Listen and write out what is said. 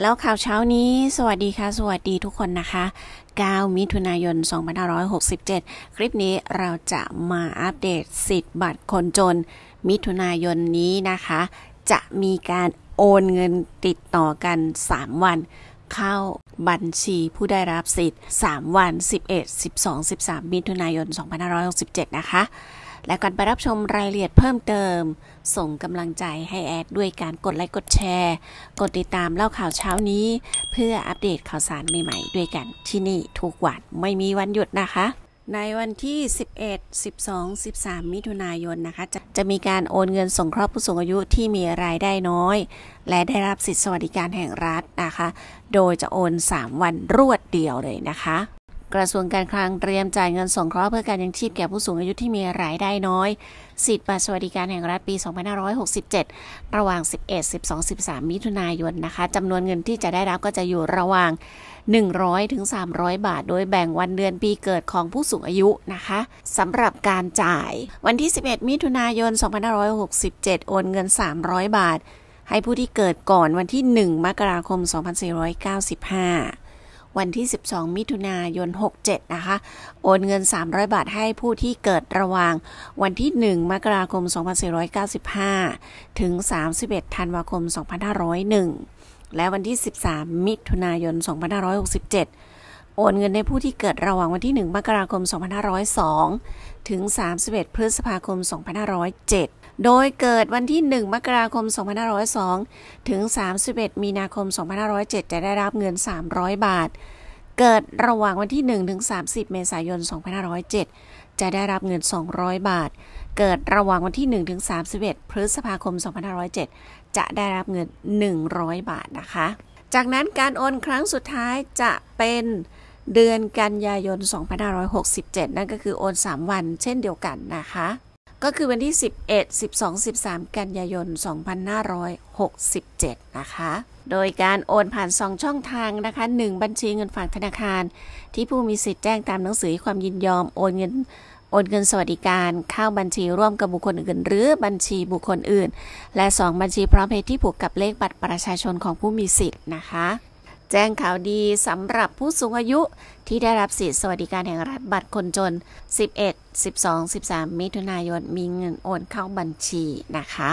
แล้วข่าวเช้านี้สวัสดีค่ะ สวัสดีทุกคนนะคะ 9 มิถุนายน 2567 คลิปนี้เราจะมาอัปเดตสิทธิ์บัตรคนจน มิถุนายนนี้นะคะ จะมีการโอนเงินติดต่อกัน 3 วัน เข้าบัญชีผู้ได้รับสิทธิ์ 3 วัน 11 12 13 มิถุนายน 2567 นะคะและกดไปรับชมรายละเอียดเพิ่มเติม ส่งกำลังใจให้แอดด้วยการกดไลค์กดแชร์ กดติดตามเล่าข่าวเช้านี้ เพื่ออัปเดตข่าวสารใหม่ๆ ด้วยกันที่นี่ ทุกวันไม่มีวันหยุดนะคะ ในวันที่ 11 12 13 มิถุนายนนะคะ จะจะมีการโอนเงินสงเคราะห์ผู้สูงอายุที่มีรายได้น้อย และได้รับสิทธิสวัสดิการแห่งรัฐนะคะ โดยจะโอน 3 วันรวดเดียวเลยนะคะกระทรวงการคลังเตรียมจ่ายเงินสงเคราะห์เพื่อการยังชีพแก่ผู้สูงอายุที่มีรายได้น้อยสิทธิบัตรสวัสดิการแห่งรัฐปี 2567 ระหว่าง 11 12 13 มิถุนายนนะคะจำนวนเงินที่จะได้รับก็จะอยู่ระหว่าง 100ถึง300 บาท โดยแบ่งวันเดือนปีเกิดของผู้สูงอายุนะคะสำหรับการจ่ายวันที่ 11 มิถุนายน 2567 โอนเงิน 300 บาท ให้ผู้ที่เกิดก่อนวันที่ 1 มกราคม 2495วันที่ 12 มิถุนายน 67 นะคะ โอนเงิน 300 บาท ให้ผู้ที่เกิดระหว่างวันที่ 1 มกราคม 2495 ถึง 31 ธันวาคม 2501 และวันที่ 13 มิถุนายน 2567 โอนเงินในผู้ที่เกิดระหว่างวันที่ 1 มกราคม 2502 ถึง 31 พฤษภาคม 2507โดยเกิดวันที่ 1 มกราคม 2502 ถึง 31 มีนาคม 2507 จะได้รับเงิน 300 บาท เกิดระหว่างวันที่ 1 ถึง 30 เมษายน 2507 จะได้รับเงิน 200 บาท เกิดระหว่างวันที่ 1 ถึง 31 พฤษภาคม 2507 จะได้รับเงิน 100 บาทนะคะ จากนั้นการโอนครั้งสุดท้ายจะเป็นเดือนกันยายน 2567 นั่นก็คือโอน 3 วันเช่นเดียวกันนะคะก็คือวันที่11 12 13 กันยายน 2567 นะคะ โดยการโอนผ่านสองช่องทางนะคะ 1 บัญชีเงินฝากธนาคาร ที่ผู้มีสิทธิ์แจ้งตามหนังสือความยินยอม โอนเงินโอนเงินสวัสดิการ เข้าบัญชีร่วมกับบุคคลอื่น หรือบัญชีบุคคลอื่น และ 2 บัญชีพร้อมเพย์ที่ผูกกับเลขบัตรประชาชนของผู้มีสิทธิ์นะคะแจ้งข่าวดีสำหรับผู้สูงอายุที่ได้รับสิทธิสวัสดิการแห่งรัฐบัตรคนจน 11 12 13 มิถุนายนมีเงินโอนเข้าบัญชีนะคะ